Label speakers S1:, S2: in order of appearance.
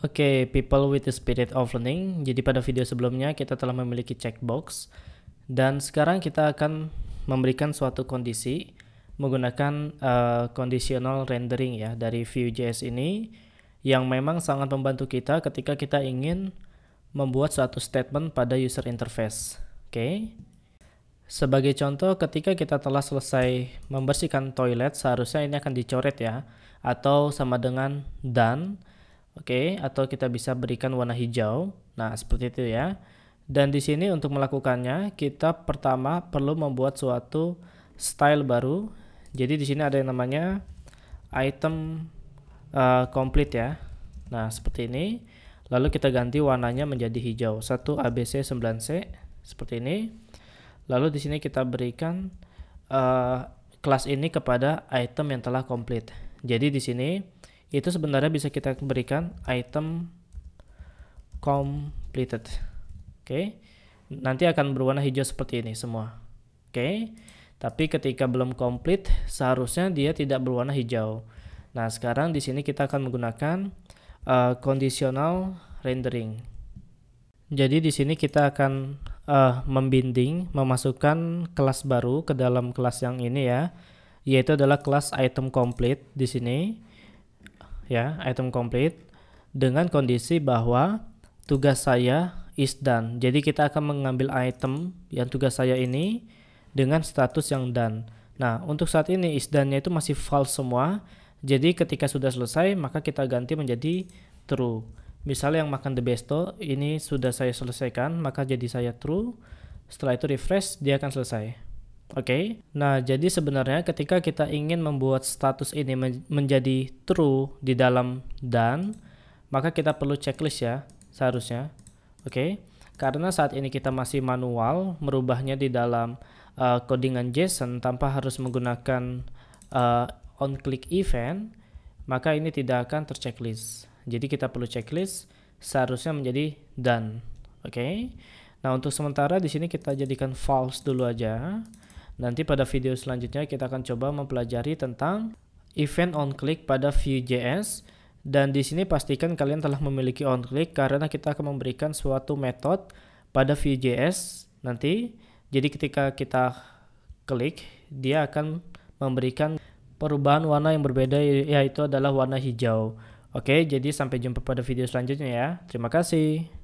S1: Oke, okay, people with the spirit of learning. Jadi pada video sebelumnya kita telah memiliki checkbox dan sekarang kita akan memberikan suatu kondisi menggunakan uh, conditional rendering ya dari Vue.js ini yang memang sangat membantu kita ketika kita ingin membuat suatu statement pada user interface. Oke. Okay. Sebagai contoh, ketika kita telah selesai membersihkan toilet, seharusnya ini akan dicoret ya atau sama dengan done Oke, okay, atau kita bisa berikan warna hijau. Nah, seperti itu ya. Dan di sini untuk melakukannya, kita pertama perlu membuat suatu style baru. Jadi di sini ada yang namanya item uh, complete ya. Nah, seperti ini. Lalu kita ganti warnanya menjadi hijau. 1 ABC 9C seperti ini. Lalu di sini kita berikan uh, kelas ini kepada item yang telah complete. Jadi di sini itu sebenarnya bisa kita berikan item completed oke okay. nanti akan berwarna hijau seperti ini semua oke okay. tapi ketika belum complete seharusnya dia tidak berwarna hijau nah sekarang di sini kita akan menggunakan uh, conditional rendering jadi di sini kita akan uh, membinding memasukkan kelas baru ke dalam kelas yang ini ya yaitu adalah kelas item complete di sini ya, item complete dengan kondisi bahwa tugas saya is done. Jadi kita akan mengambil item yang tugas saya ini dengan status yang done. Nah, untuk saat ini is done-nya itu masih false semua. Jadi ketika sudah selesai maka kita ganti menjadi true. Misalnya yang makan the besto ini sudah saya selesaikan maka jadi saya true. Setelah itu refresh dia akan selesai. Oke, okay? nah jadi sebenarnya ketika kita ingin membuat status ini men menjadi true di dalam dan, maka kita perlu checklist ya, seharusnya. Oke, okay? karena saat ini kita masih manual, merubahnya di dalam uh, eh, codingan JSON tanpa harus menggunakan uh, on-click event, maka ini tidak akan terchecklist. Jadi kita perlu checklist seharusnya menjadi done. Oke, okay? nah untuk sementara di sini kita jadikan false dulu aja. Nanti pada video selanjutnya kita akan coba mempelajari tentang event on click pada Vue.js dan di sini pastikan kalian telah memiliki on click karena kita akan memberikan suatu metode pada Vue.js nanti. Jadi ketika kita klik dia akan memberikan perubahan warna yang berbeda yaitu adalah warna hijau. Oke, jadi sampai jumpa pada video selanjutnya ya. Terima kasih.